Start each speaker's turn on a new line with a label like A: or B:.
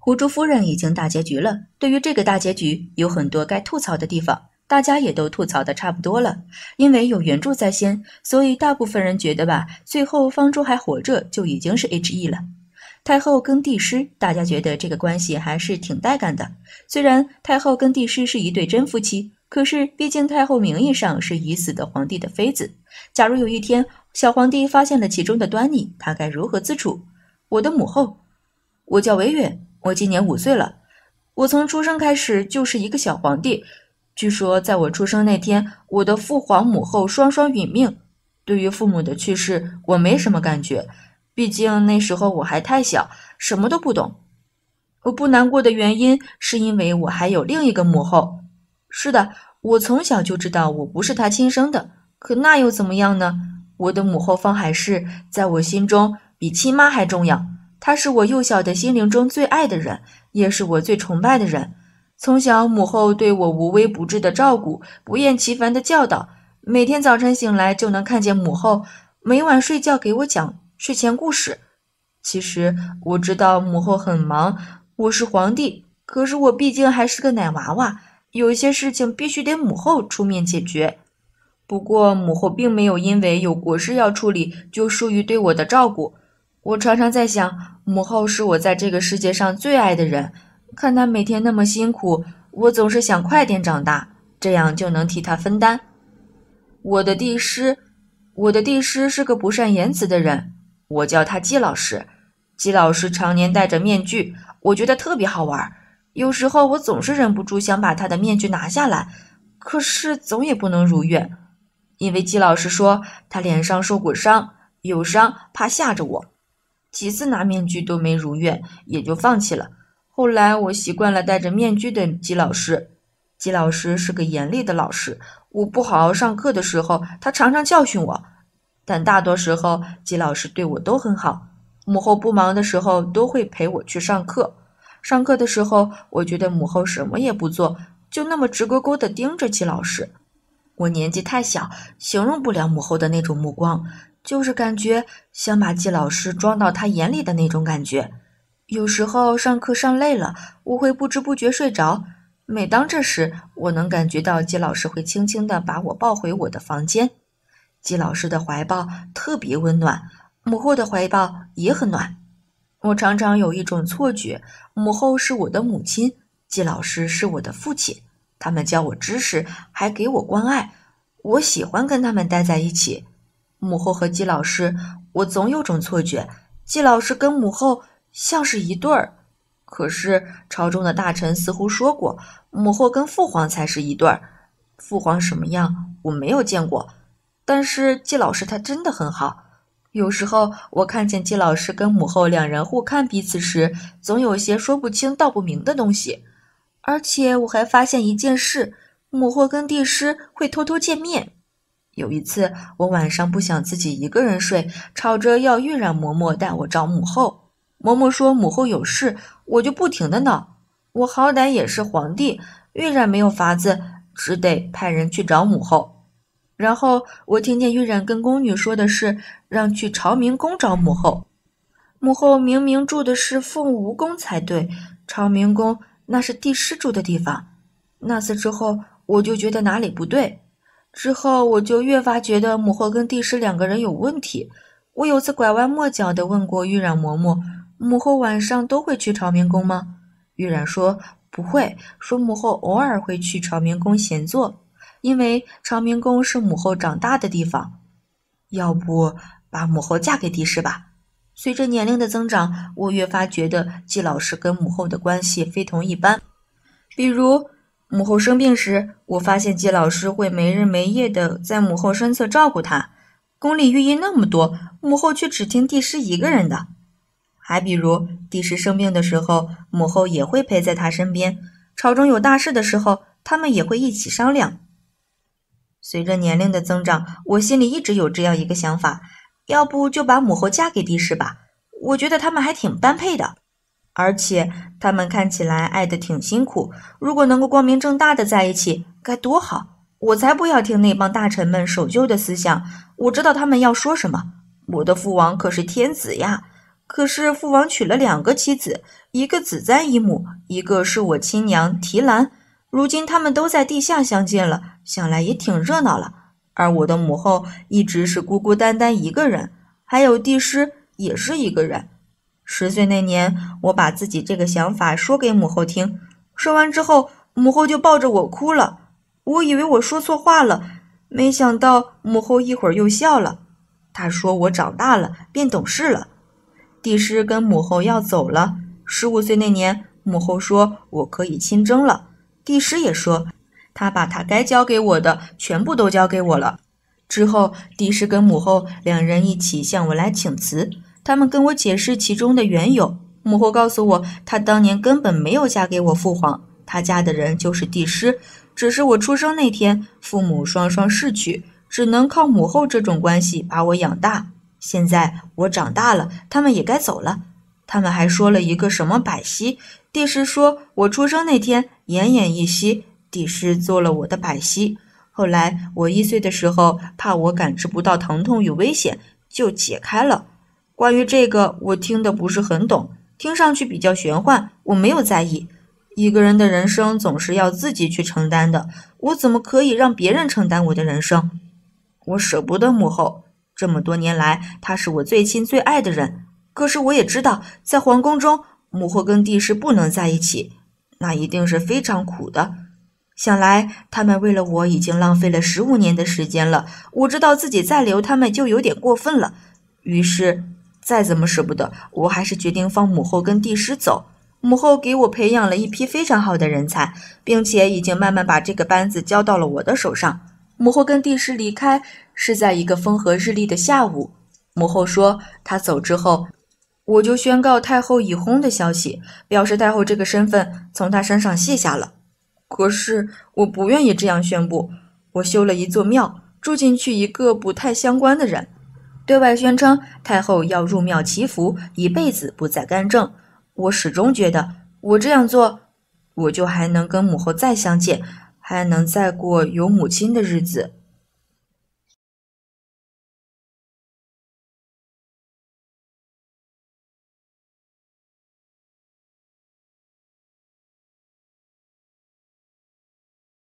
A: 胡珠夫人已经大结局了，对于这个大结局有很多该吐槽的地方，大家也都吐槽的差不多了。因为有原著在先，所以大部分人觉得吧，最后方舟还活着就已经是 HE 了。太后跟帝师，大家觉得这个关系还是挺带感的。虽然太后跟帝师是一对真夫妻，可是毕竟太后名义上是已死的皇帝的妃子。假如有一天小皇帝发现了其中的端倪，他该如何自处？我的母后，我叫韦远。我今年五岁了，我从出生开始就是一个小皇帝。据说在我出生那天，我的父皇母后双双殒命。对于父母的去世，我没什么感觉，毕竟那时候我还太小，什么都不懂。我不难过的原因是因为我还有另一个母后。是的，我从小就知道我不是他亲生的，可那又怎么样呢？我的母后方海氏，在我心中比亲妈还重要。他是我幼小的心灵中最爱的人，也是我最崇拜的人。从小，母后对我无微不至的照顾，不厌其烦的教导。每天早晨醒来就能看见母后，每晚睡觉给我讲睡前故事。其实我知道母后很忙，我是皇帝，可是我毕竟还是个奶娃娃，有些事情必须得母后出面解决。不过母后并没有因为有国事要处理就疏于对我的照顾。我常常在想，母后是我在这个世界上最爱的人。看她每天那么辛苦，我总是想快点长大，这样就能替她分担。我的帝师，我的帝师是个不善言辞的人，我叫他季老师。季老师常年戴着面具，我觉得特别好玩。有时候我总是忍不住想把他的面具拿下来，可是总也不能如愿，因为季老师说他脸上受过伤，有伤怕吓着我。几次拿面具都没如愿，也就放弃了。后来我习惯了戴着面具的季老师。季老师是个严厉的老师，我不好好上课的时候，他常常教训我。但大多时候，季老师对我都很好。母后不忙的时候，都会陪我去上课。上课的时候，我觉得母后什么也不做，就那么直勾勾地盯着季老师。我年纪太小，形容不了母后的那种目光。就是感觉想把季老师装到他眼里的那种感觉。有时候上课上累了，我会不知不觉睡着。每当这时，我能感觉到季老师会轻轻的把我抱回我的房间。季老师的怀抱特别温暖，母后的怀抱也很暖。我常常有一种错觉：母后是我的母亲，季老师是我的父亲。他们教我知识，还给我关爱。我喜欢跟他们待在一起。母后和季老师，我总有种错觉，季老师跟母后像是一对儿。可是朝中的大臣似乎说过，母后跟父皇才是一对儿。父皇什么样，我没有见过。但是季老师他真的很好。有时候我看见季老师跟母后两人互看彼此时，总有些说不清道不明的东西。而且我还发现一件事：母后跟帝师会偷偷见面。有一次，我晚上不想自己一个人睡，吵着要玉染嬷嬷带我找母后。嬷嬷说母后有事，我就不停的闹。我好歹也是皇帝，玉染没有法子，只得派人去找母后。然后我听见玉染跟宫女说的是让去朝明宫找母后。母后明明住的是凤梧宫才对，朝明宫那是帝师住的地方。那次之后，我就觉得哪里不对。之后，我就越发觉得母后跟帝师两个人有问题。我有次拐弯抹角地问过玉染嬷嬷：“母后晚上都会去朝明宫吗？”玉染说：“不会，说母后偶尔会去朝明宫闲坐，因为朝明宫是母后长大的地方。”要不把母后嫁给帝师吧？随着年龄的增长，我越发觉得季老师跟母后的关系非同一般，比如。母后生病时，我发现季老师会没日没夜的在母后身侧照顾她。宫里御医那么多，母后却只听帝师一个人的。还比如，帝师生病的时候，母后也会陪在他身边。朝中有大事的时候，他们也会一起商量。随着年龄的增长，我心里一直有这样一个想法：要不就把母后嫁给帝师吧？我觉得他们还挺般配的。而且他们看起来爱得挺辛苦，如果能够光明正大的在一起，该多好！我才不要听那帮大臣们守旧的思想。我知道他们要说什么。我的父王可是天子呀，可是父王娶了两个妻子，一个子簪姨母，一个是我亲娘提兰。如今他们都在地下相见了，想来也挺热闹了。而我的母后一直是孤孤单单一个人，还有帝师也是一个人。十岁那年，我把自己这个想法说给母后听，说完之后，母后就抱着我哭了。我以为我说错话了，没想到母后一会儿又笑了。她说我长大了，变懂事了。帝师跟母后要走了。十五岁那年，母后说我可以亲征了。帝师也说，他把他该交给我的全部都交给我了。之后，帝师跟母后两人一起向我来请辞。他们跟我解释其中的缘由。母后告诉我，她当年根本没有嫁给我父皇，她嫁的人就是帝师。只是我出生那天，父母双双逝去，只能靠母后这种关系把我养大。现在我长大了，他们也该走了。他们还说了一个什么百息？帝师说我出生那天奄奄一息，帝师做了我的百息。后来我一岁的时候，怕我感知不到疼痛与危险，就解开了。关于这个，我听得不是很懂，听上去比较玄幻，我没有在意。一个人的人生总是要自己去承担的，我怎么可以让别人承担我的人生？我舍不得母后，这么多年来，她是我最亲最爱的人。可是我也知道，在皇宫中，母后跟帝师不能在一起，那一定是非常苦的。想来，他们为了我已经浪费了十五年的时间了，我知道自己再留他们就有点过分了，于是。再怎么舍不得，我还是决定放母后跟帝师走。母后给我培养了一批非常好的人才，并且已经慢慢把这个班子交到了我的手上。母后跟帝师离开是在一个风和日丽的下午。母后说，她走之后，我就宣告太后已婚的消息，表示太后这个身份从她身上卸下了。可是我不愿意这样宣布，我修了一座庙，住进去一个不太相关的人。对外宣称太后要入庙祈福，一辈子不再干政。我始终觉得，我这样做，我就还能跟母后再相见，还能再过有母亲的日子。